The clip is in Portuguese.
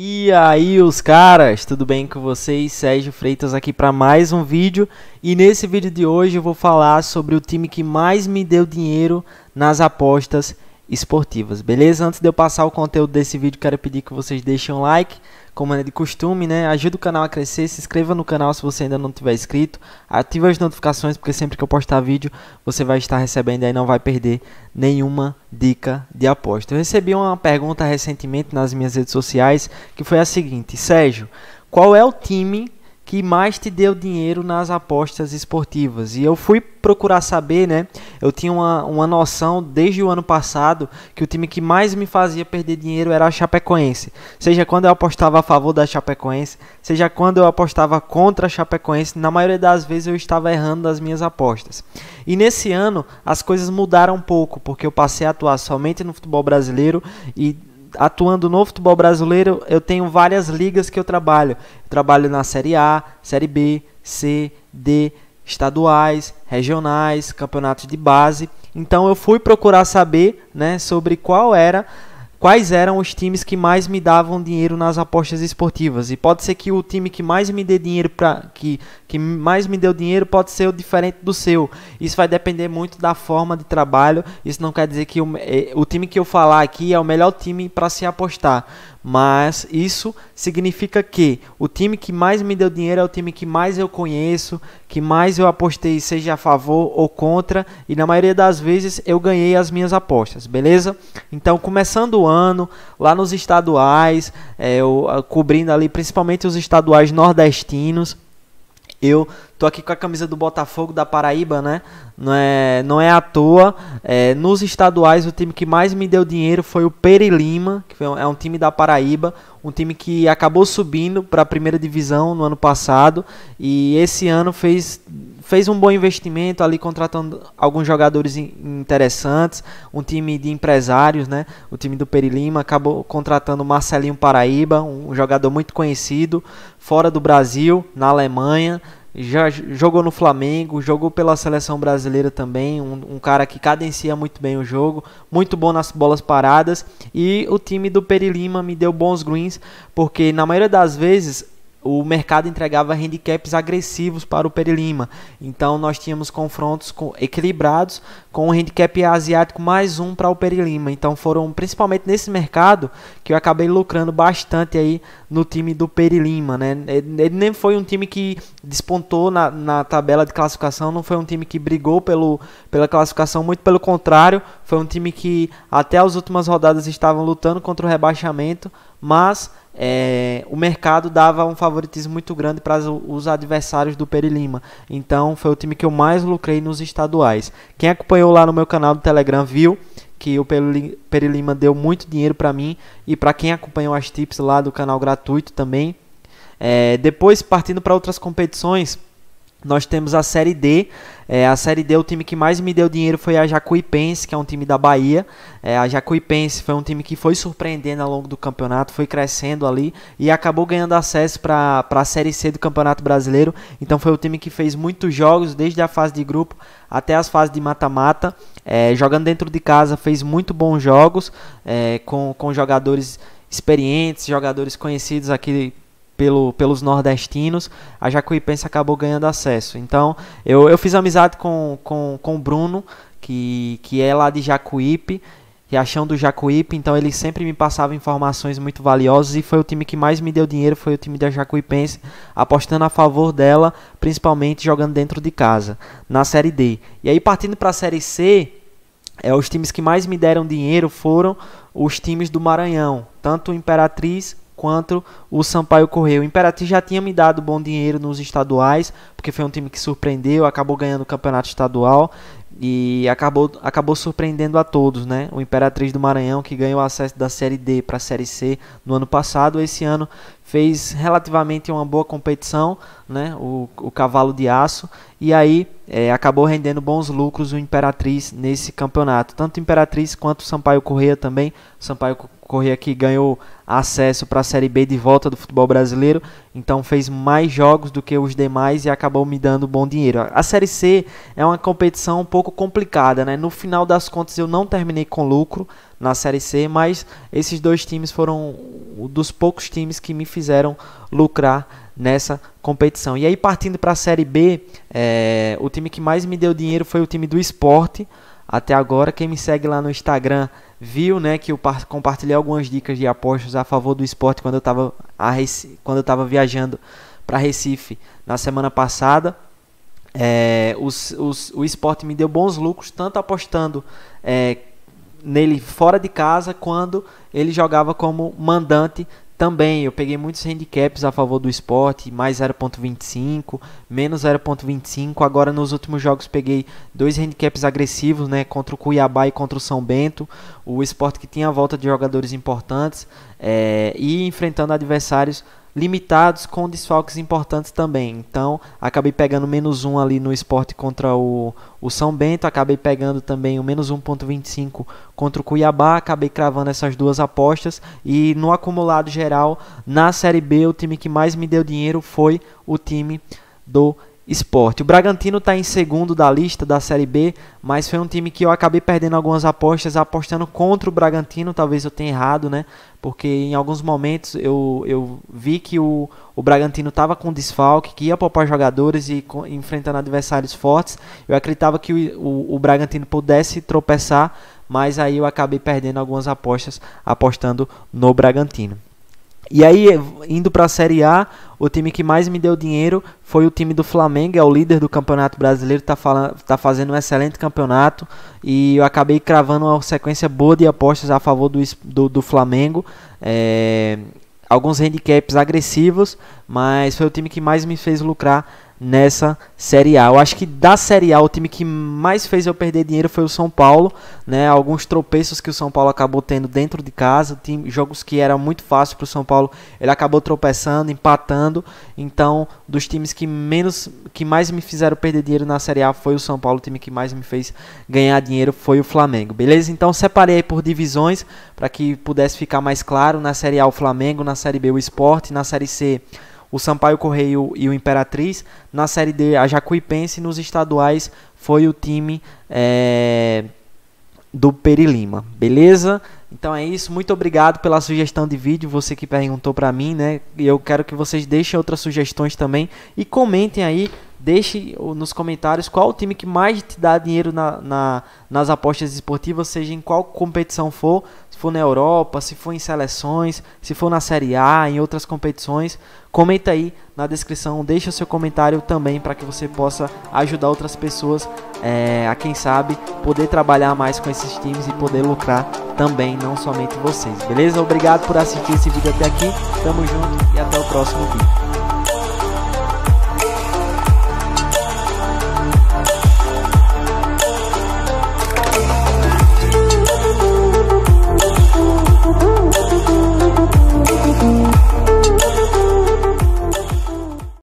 E aí, os caras, tudo bem com vocês? Sérgio Freitas aqui para mais um vídeo. E nesse vídeo de hoje eu vou falar sobre o time que mais me deu dinheiro nas apostas esportivas, beleza? Antes de eu passar o conteúdo desse vídeo, quero pedir que vocês deixem um like, como é de costume, né? Ajuda o canal a crescer, se inscreva no canal se você ainda não tiver inscrito, ative as notificações porque sempre que eu postar vídeo você vai estar recebendo e não vai perder nenhuma dica de aposta. Eu recebi uma pergunta recentemente nas minhas redes sociais que foi a seguinte: Sérgio, qual é o time que mais te deu dinheiro nas apostas esportivas. E eu fui procurar saber, né? Eu tinha uma, uma noção desde o ano passado que o time que mais me fazia perder dinheiro era a Chapecoense. Seja quando eu apostava a favor da Chapecoense, seja quando eu apostava contra a Chapecoense, na maioria das vezes eu estava errando as minhas apostas. E nesse ano as coisas mudaram um pouco, porque eu passei a atuar somente no futebol brasileiro e atuando no futebol brasileiro, eu tenho várias ligas que eu trabalho. Eu trabalho na Série A, Série B, C, D, estaduais, regionais, campeonatos de base. Então eu fui procurar saber, né, sobre qual era quais eram os times que mais me davam dinheiro nas apostas esportivas. E pode ser que o time que mais me dê dinheiro para que, que mais me deu dinheiro pode ser o diferente do seu. Isso vai depender muito da forma de trabalho. Isso não quer dizer que o, é, o time que eu falar aqui é o melhor time para se apostar, mas isso significa que o time que mais me deu dinheiro é o time que mais eu conheço, que mais eu apostei, seja a favor ou contra, e na maioria das vezes eu ganhei as minhas apostas, beleza? Então, começando o ano, lá nos estaduais, é, eu, ah, cobrindo ali principalmente os estaduais nordestinos eu tô aqui com a camisa do Botafogo da Paraíba, né? Não é, não é à toa. É, nos estaduais, o time que mais me deu dinheiro foi o Peri Lima, que é um time da Paraíba, um time que acabou subindo para a primeira divisão no ano passado e esse ano fez fez um bom investimento ali contratando alguns jogadores interessantes, um time de empresários, né? O time do Peri Lima acabou contratando Marcelinho Paraíba, um jogador muito conhecido fora do Brasil, na Alemanha já jogou no Flamengo, jogou pela seleção brasileira também, um, um, cara que cadencia muito bem o jogo, muito bom nas bolas paradas e o time do Perilima me deu bons greens, porque na maioria das vezes o mercado entregava handicaps agressivos para o Perilima. Então nós tínhamos confrontos com, equilibrados com o handicap asiático mais um para o Perilima. Então foram principalmente nesse mercado que eu acabei lucrando bastante aí no time do Perilima. Né? Ele nem foi um time que despontou na, na tabela de classificação, não foi um time que brigou pelo, pela classificação, muito pelo contrário, foi um time que até as últimas rodadas estavam lutando contra o rebaixamento mas é, o mercado dava um favoritismo muito grande para os adversários do Perilima. Então foi o time que eu mais lucrei nos estaduais. Quem acompanhou lá no meu canal do Telegram viu que o Perilima deu muito dinheiro para mim e para quem acompanhou as tips lá do canal gratuito também. É, depois partindo para outras competições, nós temos a Série D. É, a Série D, o time que mais me deu dinheiro foi a Jacuipense, que é um time da Bahia. É, a Jacuipense foi um time que foi surpreendendo ao longo do campeonato, foi crescendo ali e acabou ganhando acesso para a Série C do Campeonato Brasileiro. Então foi o time que fez muitos jogos, desde a fase de grupo até as fases de mata-mata. É, jogando dentro de casa, fez muito bons jogos é, com, com jogadores experientes, jogadores conhecidos aqui pelo, pelos nordestinos, a Jacuipense acabou ganhando acesso. Então, eu, eu fiz amizade com, com, com o Bruno, que, que é lá de Jacuípe, Riachão do Jacuípe, então ele sempre me passava informações muito valiosas e foi o time que mais me deu dinheiro, foi o time da Jacuipense, apostando a favor dela, principalmente jogando dentro de casa, na Série D. E aí partindo para a Série C, é, os times que mais me deram dinheiro foram os times do Maranhão, tanto o Imperatriz quanto o Sampaio Correu. O Imperatriz já tinha me dado bom dinheiro nos estaduais, porque foi um time que surpreendeu, acabou ganhando o campeonato estadual e acabou, acabou surpreendendo a todos, né? O Imperatriz do Maranhão que ganhou acesso da Série D para a Série C no ano passado, esse ano fez relativamente uma boa competição, né, o, o cavalo de aço, e aí é, acabou rendendo bons lucros o Imperatriz nesse campeonato. Tanto Imperatriz quanto o Sampaio Correia também. Sampaio Correia que ganhou acesso para a Série B de volta do futebol brasileiro, então fez mais jogos do que os demais e acabou me dando bom dinheiro. A Série C é uma competição um pouco complicada, né? No final das contas eu não terminei com lucro na Série C, mas esses dois times foram dos poucos times que me fizeram fizeram lucrar nessa competição. E aí, partindo para a Série B, é, o time que mais me deu dinheiro foi o time do esporte. Até agora, quem me segue lá no Instagram viu né, que eu compartilhei algumas dicas de apostas a favor do esporte quando eu estava quando eu estava viajando para Recife na semana passada. É, os, os, o esporte me deu bons lucros, tanto apostando é, nele fora de casa, quando ele jogava como mandante também eu peguei muitos handicaps a favor do esporte, mais 0.25, menos 0.25. Agora nos últimos jogos peguei dois handicaps agressivos, né, contra o Cuiabá e contra o São Bento. O esporte que tinha a volta de jogadores importantes é, e enfrentando adversários limitados com desfalques importantes também. Então, acabei pegando menos um ali no esporte contra o, o São Bento, acabei pegando também o menos 1.25 contra o Cuiabá, acabei cravando essas duas apostas e no acumulado geral, na Série B, o time que mais me deu dinheiro foi o time do Esporte. O Bragantino está em segundo da lista da Série B, mas foi um time que eu acabei perdendo algumas apostas, apostando contra o Bragantino, talvez eu tenha errado, né? Porque em alguns momentos eu, eu vi que o, o Bragantino estava com desfalque, que ia poupar jogadores e enfrentando adversários fortes. Eu acreditava que o, o, o Bragantino pudesse tropeçar, mas aí eu acabei perdendo algumas apostas apostando no Bragantino. E aí, indo para a Série A, o time que mais me deu dinheiro foi o time do Flamengo, é o líder do Campeonato Brasileiro, está tá fazendo um excelente campeonato e eu acabei cravando uma sequência boa de apostas a favor do, do, do Flamengo. É, alguns handicaps agressivos, mas foi o time que mais me fez lucrar nessa Série A. Eu acho que da Série A o time que mais fez eu perder dinheiro foi o São Paulo, né? Alguns tropeços que o São Paulo acabou tendo dentro de casa, time, jogos que era muito fácil para o São Paulo, ele acabou tropeçando, empatando. Então, dos times que menos, que mais me fizeram perder dinheiro na Série A foi o São Paulo, o time que mais me fez ganhar dinheiro foi o Flamengo. Beleza? Então separei por divisões para que pudesse ficar mais claro. Na Série A o Flamengo, na Série B o Sport, na Série C o Sampaio Correio e o Imperatriz. Na Série D, a Jacuipense nos estaduais foi o time é, do Perilima, beleza? Então é isso, muito obrigado pela sugestão de vídeo, você que perguntou para mim, né? E eu quero que vocês deixem outras sugestões também e comentem aí, deixe nos comentários qual o time que mais te dá dinheiro na, na nas apostas esportivas, seja em qual competição for for na Europa, se for em seleções, se for na Série A, em outras competições, comenta aí na descrição, deixa o seu comentário também para que você possa ajudar outras pessoas é, a quem sabe poder trabalhar mais com esses times e poder lucrar também, não somente vocês, beleza? Obrigado por assistir esse vídeo até aqui, tamo junto e até o próximo vídeo.